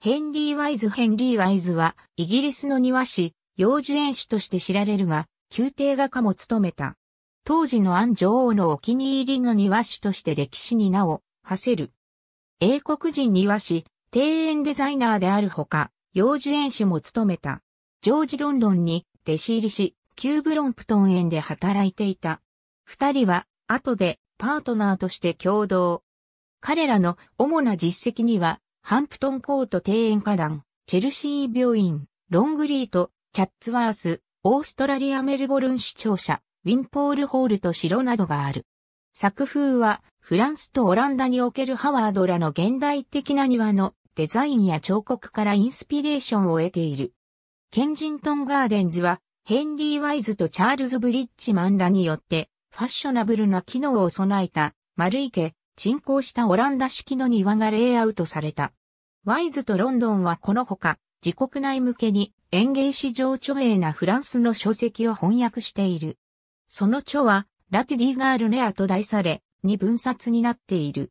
ヘンリー・ワイズ・ヘンリー・ワイズは、イギリスの庭師、幼樹園主として知られるが、宮廷画家も務めた。当時のアン女王のお気に入りの庭師として歴史に名を馳せる。英国人庭師、庭園デザイナーであるほか、幼樹園主も務めた。ジョージ・ロンドンに弟子入りし、旧ブロンプトン園で働いていた。二人は、後でパートナーとして共同。彼らの主な実績には、ハンプトンコート庭園花壇、チェルシー病院、ロングリート、チャッツワース、オーストラリアメルボルン市庁舎、ウィンポールホールと城などがある。作風は、フランスとオランダにおけるハワードらの現代的な庭のデザインや彫刻からインスピレーションを得ている。ケンジントンガーデンズは、ヘンリー・ワイズとチャールズ・ブリッジマンらによって、ファッショナブルな機能を備えた、丸池、沈降したオランダ式の庭がレイアウトされた。ワイズとロンドンはこのほか、自国内向けに園芸史上著名なフランスの書籍を翻訳している。その著は、ラティディガールネアと題され、に分冊になっている。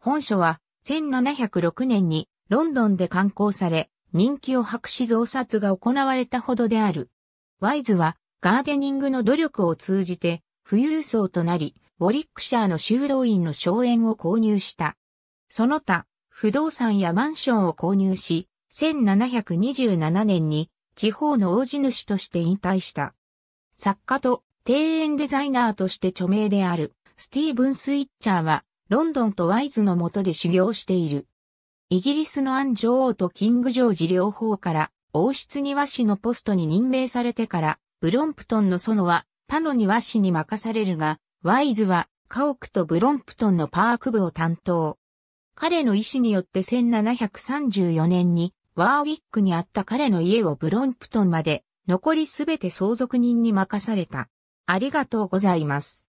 本書は、1706年にロンドンで刊行され、人気を博し増刷が行われたほどである。ワイズは、ガーデニングの努力を通じて、富裕層となり、ウォリックシャーの修道院の荘園を購入した。その他、不動産やマンションを購入し、1727年に地方の王子主として引退した。作家と庭園デザイナーとして著名であるスティーブン・スイッチャーはロンドンとワイズの下で修行している。イギリスのアン女王とキング・ジョージ両方から王室庭師のポストに任命されてからブロンプトンの園は他の庭師に任されるがワイズは、家屋とブロンプトンのパーク部を担当。彼の意思によって1734年に、ワーウィックにあった彼の家をブロンプトンまで、残りすべて相続人に任された。ありがとうございます。